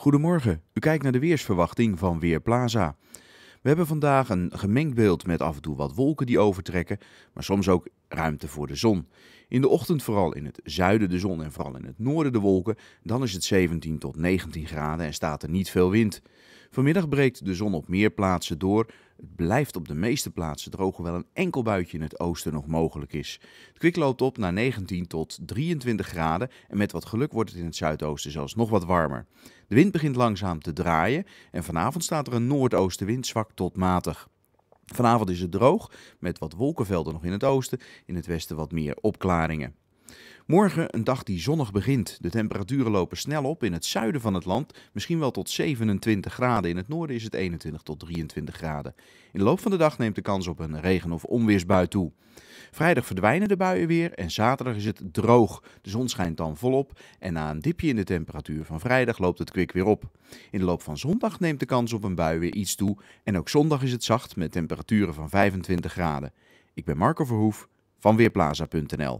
Goedemorgen, u kijkt naar de weersverwachting van Weerplaza. We hebben vandaag een gemengd beeld met af en toe wat wolken die overtrekken, maar soms ook ruimte voor de zon. In de ochtend vooral in het zuiden de zon en vooral in het noorden de wolken, dan is het 17 tot 19 graden en staat er niet veel wind. Vanmiddag breekt de zon op meer plaatsen door. Het blijft op de meeste plaatsen droog, hoewel een enkel buitje in het oosten nog mogelijk is. Het kwik loopt op naar 19 tot 23 graden en met wat geluk wordt het in het zuidoosten zelfs nog wat warmer. De wind begint langzaam te draaien en vanavond staat er een noordoostenwind zwak tot matig. Vanavond is het droog, met wat wolkenvelden nog in het oosten, in het westen wat meer opklaringen. Morgen een dag die zonnig begint. De temperaturen lopen snel op in het zuiden van het land, misschien wel tot 27 graden. In het noorden is het 21 tot 23 graden. In de loop van de dag neemt de kans op een regen- of onweersbui toe. Vrijdag verdwijnen de buien weer en zaterdag is het droog. De zon schijnt dan volop en na een dipje in de temperatuur van vrijdag loopt het kwik weer op. In de loop van zondag neemt de kans op een bui weer iets toe en ook zondag is het zacht met temperaturen van 25 graden. Ik ben Marco Verhoef van Weerplaza.nl